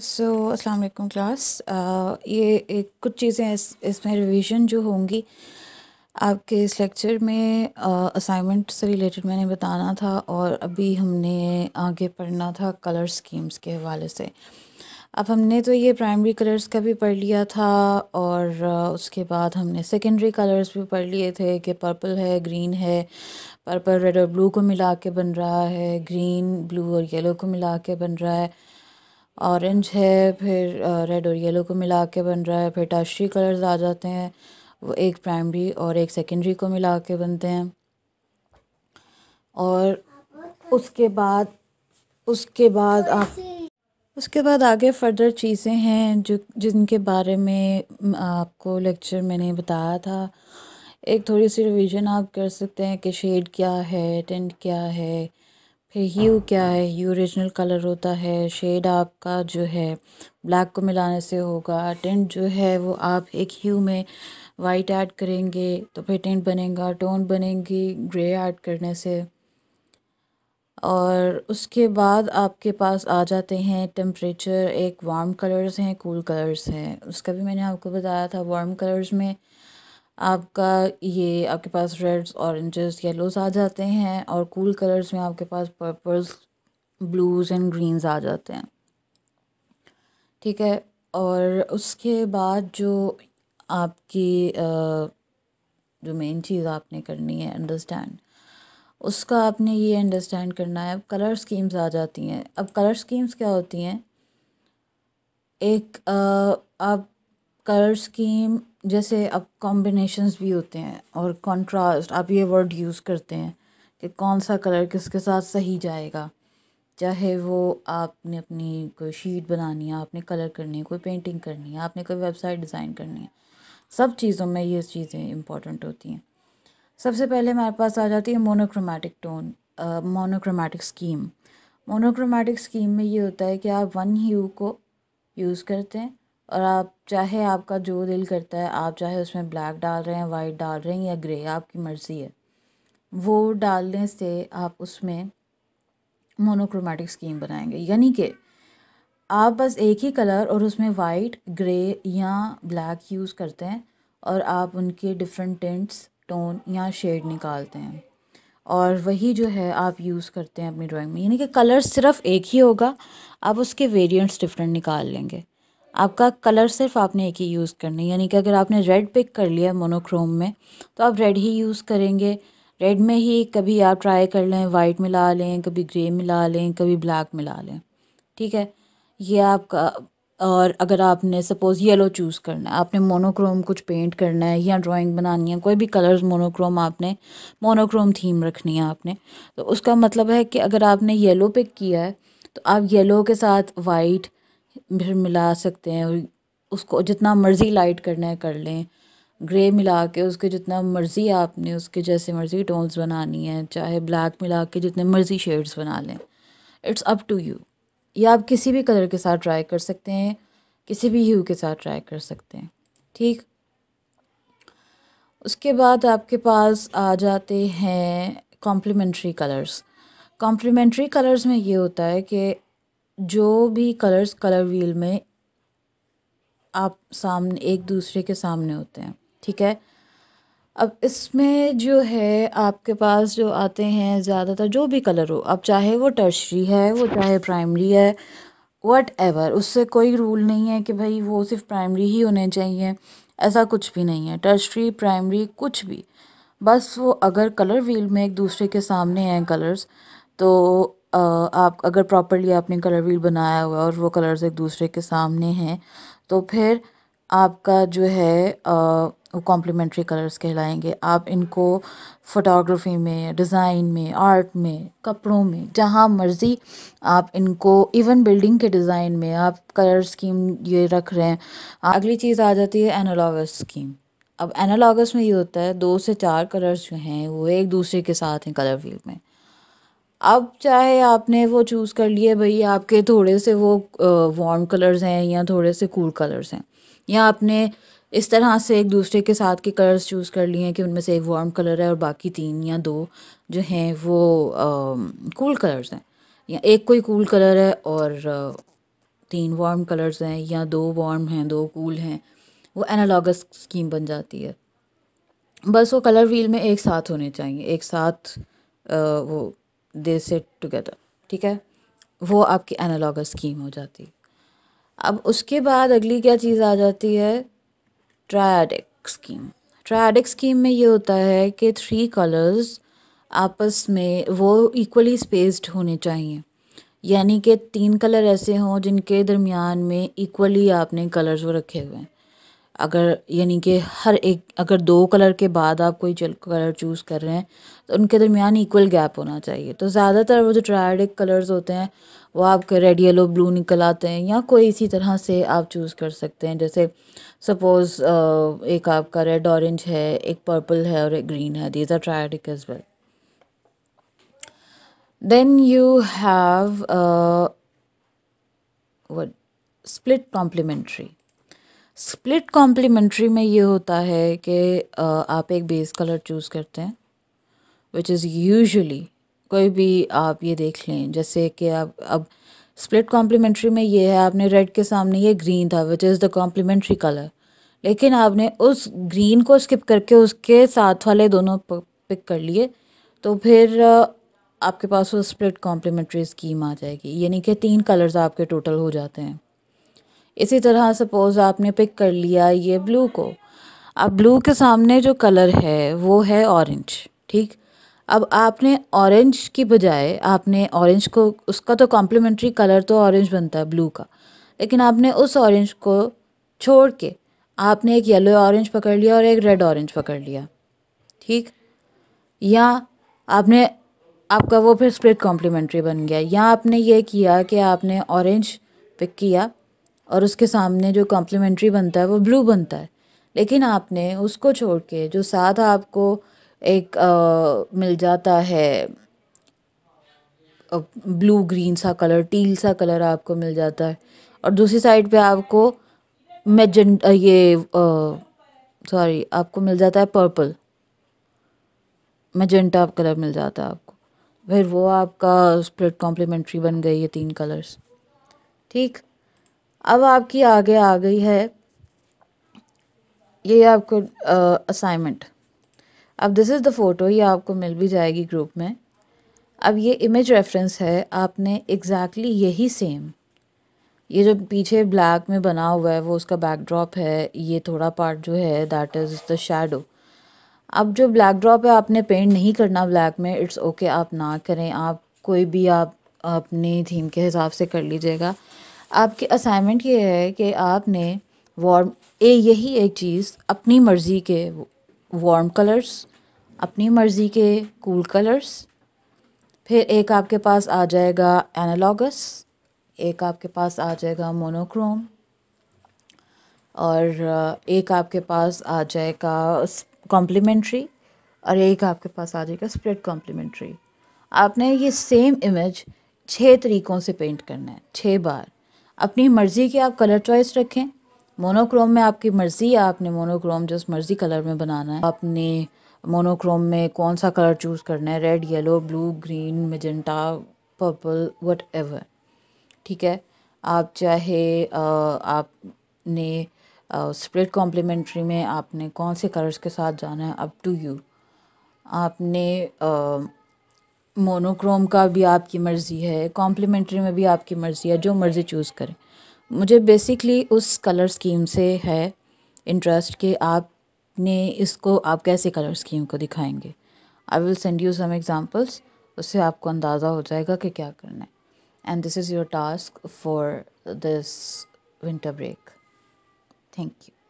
सो अस्सलाम वालेकुम क्लास ये एक कुछ चीज़ें इस इसमें रिवीजन जो होंगी आपके इस लेक्चर में असाइनमेंट से रिलेटेड मैंने बताना था और अभी हमने आगे पढ़ना था कलर स्कीम्स के हवाले से अब हमने तो ये प्राइमरी कलर्स का भी पढ़ लिया था और उसके बाद हमने सेकेंडरी कलर्स भी पढ़ लिए थे कि पर्पल है ग्रीन है पर्पल रेड और ब्लू को मिला के बन रहा है ग्रीन ब्लू और येलो को मिला के बन रहा है ऑरेंज है फिर रेड और येलो को मिला के बन रहा है फिर टर्शरी कलर्स आ जाते हैं वो एक प्राइमरी और एक सेकेंडरी को मिला के बनते हैं और उसके बाद उसके बाद आप उसके बाद आगे फर्दर चीज़ें हैं जो जिनके बारे में आपको लेक्चर मैंने बताया था एक थोड़ी सी रिवीजन आप कर सकते हैं कि शेड क्या है टेंट क्या है फिर ह्यू क्या है ह्यू ओरिजिनल कलर होता है शेड आपका जो है ब्लैक को मिलाने से होगा टेंट जो है वो आप एक ह्यू में वाइट ऐड करेंगे तो फिर टेंट बनेगा टोन बनेगी ग्रे ऐड करने से और उसके बाद आपके पास आ जाते हैं टेम्परेचर एक वार्म कलर्स हैं कूल कलर्स हैं उसका भी मैंने आपको बताया था वार्म कलर्स में आपका ये आपके पास रेड्स ऑरेंजेस येलोस आ जाते हैं और कूल कलर्स में आपके पास पर्पल्स ब्लूज़ एंड ग्रीन्स आ जाते हैं ठीक है और उसके बाद जो आपकी जो मेन चीज़ आपने करनी है अंडरस्टैंड उसका आपने ये अंडरस्टैंड करना है अब कलर स्कीम्स आ जाती हैं अब कलर स्कीम्स क्या होती हैं एक आ, आप कलर स्कीम जैसे अब कॉम्बिनेशंस भी होते हैं और कंट्रास्ट आप ये वर्ड यूज़ करते हैं कि कौन सा कलर किसके साथ सही जाएगा चाहे वो आपने अपनी कोई शीट बनानी है आपने कलर करनी है कोई पेंटिंग करनी है आपने कोई वेबसाइट डिज़ाइन करनी है सब चीज़ों में ये चीज़ें इंपॉर्टेंट होती हैं सबसे पहले हमारे पास आ जाती है monochromatic tone monochromatic scheme monochromatic scheme में ये होता है कि आप वन ह्यू को यूज़ करते हैं और आप चाहे आपका जो दिल करता है आप चाहे उसमें ब्लैक डाल रहे हैं वाइट डाल रहे हैं या ग्रे आपकी मर्ज़ी है वो डालने से आप उसमें मोनोक्रोमेटिक स्कीम बनाएंगे यानी कि आप बस एक ही कलर और उसमें वाइट ग्रे या ब्लैक यूज़ करते हैं और आप उनके डिफरेंट टेंट्स टोन या शेड निकालते हैं और वही जो है आप यूज़ करते हैं अपनी ड्राइंग में यानी कि कलर सिर्फ एक ही होगा आप उसके वेरिएंट्स डिफरेंट निकाल लेंगे आपका कलर सिर्फ आपने एक ही यूज़ करना है यानी कि अगर आपने रेड पिक कर लिया मोनोक्रोम में तो आप रेड ही यूज़ करेंगे रेड में ही कभी आप ट्राई कर लें वाइट मिला लें कभी ग्रे मिला लें कभी ब्लैक मिला लें ठीक है ये आपका और अगर आपने सपोज़ येलो चूज़ करना है आपने मोनोक्रोम कुछ पेंट करना है या ड्राइंग बनानी है कोई भी कलर्स मोनोक्रोम आपने मोनोक्रोम थीम रखनी है आपने तो उसका मतलब है कि अगर आपने येलो पिक किया है तो आप येलो के साथ वाइट फिर मिला सकते हैं उसको जितना मर्ज़ी लाइट करना है कर लें ग्रे मिला के उसके जितना मर्ज़ी आपने उसके जैसे मर्ज़ी टोन्स बनानी है चाहे ब्लैक मिला के जितने मर्ज़ी शेड्स बना लें इट्स अप टू यू या आप किसी भी कलर के साथ ट्राई कर सकते हैं किसी भी यू के साथ ट्राई कर सकते हैं ठीक उसके बाद आपके पास आ जाते हैं कॉम्प्लीमेंट्री कलर्स कॉम्प्लीमेंट्री कलर्स में ये होता है कि जो भी कलर्स कलर व्हील में आप सामने एक दूसरे के सामने होते हैं ठीक है अब इसमें जो है आपके पास जो आते हैं ज़्यादातर जो भी कलर हो अब चाहे वो टर्शरी है वो चाहे प्राइमरी है वट एवर उससे कोई रूल नहीं है कि भाई वो सिर्फ प्राइमरी ही होने चाहिए ऐसा कुछ भी नहीं है टर्शरी प्राइमरी कुछ भी बस वो अगर कलर व्हील में एक दूसरे के सामने हैं कलर्स तो आप अगर प्रॉपरली आपने कलर व्हील बनाया हुआ और वो कलर्स एक दूसरे के सामने हैं तो फिर आपका जो है वो कॉम्प्लीमेंट्री कलर्स कहलाएंगे आप इनको फ़ोटोग्राफी में डिज़ाइन में आर्ट में कपड़ों में जहाँ मर्ज़ी आप इनको इवन बिल्डिंग के डिज़ाइन में आप कलर स्कीम ये रख रहे हैं अगली चीज़ आ जाती है एनालॉगस स्कीम अब एनालॉगस में ये होता है दो से चार कलर्स जो हैं वो एक दूसरे के साथ हैं कलर व्हील में अब चाहे आपने वो चूज़ कर लिए भाई आपके थोड़े से वो वार्म कलर्स हैं या थोड़े से कूल कलर्स हैं या आपने इस तरह से एक दूसरे के साथ के कलर्स चूज़ कर लिए हैं कि उनमें से एक वार्म कलर है और बाकी तीन या दो जो हैं वो कूल कलर्स हैं या एक कोई कूल कलर है और तीन वार्म कलर्स हैं या दो वार्म हैं दो कूल हैं वो एनालॉगस स्कीम बन जाती है बस वो कलर व्हील में एक साथ होने चाहिए एक साथ आ, वो दे सेट टुगेदर ठीक है वो आपकी एनालॉगस स्कीम हो जाती अब उसके बाद अगली क्या चीज़ आ जाती है ट्रायडिक स्कीम ट्रायडिक स्कीम में ये होता है कि थ्री कलर्स आपस में वो इक्वली स्पेस्ड होने चाहिए यानी कि तीन कलर ऐसे हों जिनके दरमियान में इक्वली आपने कलर्स वो रखे हुए हैं अगर यानी कि हर एक अगर दो कलर के बाद आप कोई कलर चूज़ कर रहे हैं तो उनके दरमियान इक्वल गैप होना चाहिए तो ज़्यादातर वो जो ट्रायडिक कलर्स होते हैं वो आपके रेड येलो ब्लू निकल आते हैं या कोई इसी तरह से आप चूज़ कर सकते हैं जैसे सपोज़ एक आपका रेड ऑरेंज है एक पर्पल है और एक ग्रीन है these are triadic as well then you have split complementary split complementary में ये होता है कि आप एक बेस कलर चूज़ करते हैं विच इज़ यूजुअली कोई भी आप ये देख लें जैसे कि आप अब स्प्लिट कॉम्प्लीमेंट्री में ये है आपने रेड के सामने ये ग्रीन था which is the complementary colour लेकिन आपने उस ग्रीन को स्किप करके उसके साथ वाले दोनों पिक कर लिए तो फिर आपके पास वो स्प्लिट कॉम्प्लीमेंट्री स्कीम आ जाएगी यानी कि तीन कलर्स आपके टोटल हो जाते हैं इसी तरह सपोज़ आपने पिक कर लिया ये ब्लू को अब ब्लू के सामने जो कलर है वो है ऑरेंज ठीक अब आपने ऑरेंज की बजाय आपने ऑरेंज को उसका तो कॉम्प्लीमेंट्री कलर तो ऑरेंज बनता है ब्लू का लेकिन आपने उस ऑरेंज को छोड़ के आपने एक येलो ऑरेंज पकड़ लिया और एक रेड ऑरेंज पकड़ लिया ठीक या आपने आपका वो फिर स्प्लिट कॉम्प्लीमेंट्री बन गया या आपने ये किया कि आपने ऑरेंज पिक किया और उसके सामने जो कॉम्प्लीमेंट्री बनता है वो ब्लू बनता है लेकिन आपने उसको छोड़ के जो साथ आपको एक आ, मिल जाता है ब्लू ग्रीन सा कलर टील सा कलर आपको मिल जाता है और दूसरी साइड पे आपको मेजन ये सॉरी आपको मिल जाता है पर्पल मैजेंटा कलर मिल जाता है आपको फिर वो आपका स्प्रेड कॉम्प्लीमेंट्री बन गई है तीन कलर्स ठीक अब आपकी आगे आ गई है ये आपको असाइनमेंट अब दिस इज़ द फ़ोटो ये आपको मिल भी जाएगी ग्रुप में अब ये इमेज रेफरेंस है आपने एग्जैक्टली exactly यही सेम ये जो पीछे ब्लैक में बना हुआ है वो उसका बैकड्रॉप है ये थोड़ा पार्ट जो है दैट इज़ द शेडो अब जो ब्लैक ड्रॉप है आपने पेंट नहीं करना ब्लैक में इट्स ओके okay, आप ना करें आप कोई भी आप अपनी थीम के हिसाब से कर लीजिएगा आपकी असाइनमेंट ये है कि आपने वार्म ए यही एक चीज़ अपनी मर्ज़ी के वार्म कलर्स अपनी मर्ज़ी के कूल कलर्स फिर एक आपके पास आ जाएगा एनालॉगस एक आपके पास आ जाएगा मोनोक्रोम और एक आपके पास आ जाएगा कॉम्प्लीमेंट्री और एक आपके पास आ जाएगा स्प्रेड कॉम्प्लीमेंट्री आपने ये सेम इमेज छः तरीक़ों से पेंट करना है छः बार अपनी मर्ज़ी के आप कलर चॉइस रखें मोनोक्रोम में आपकी मर्ज़ी है आपने मोनोक्रोम जिस मर्ज़ी कलर में बनाना है आपने मोनोक्रोम में कौन सा कलर चूज़ करना है red yellow blue green magenta purple what ठीक है आप चाहे आपने स्प्लिट कॉम्प्लीमेंट्री में आपने कौन से कलर्स के साथ जाना है अप टू यू आपने आ, मोनोक्रोम का भी आपकी मर्ज़ी है कॉम्प्लीमेंट्री में भी आपकी मर्ज़ी है जो मर्ज़ी चूज़ करें मुझे बेसिकली उस कलर स्कीम से है इंटरेस्ट कि आपने इसको आप कैसे कलर स्कीम को दिखाएंगे I will send you some examples उससे आपको अंदाज़ा हो जाएगा कि क्या करना है and this is your task for this winter break thank you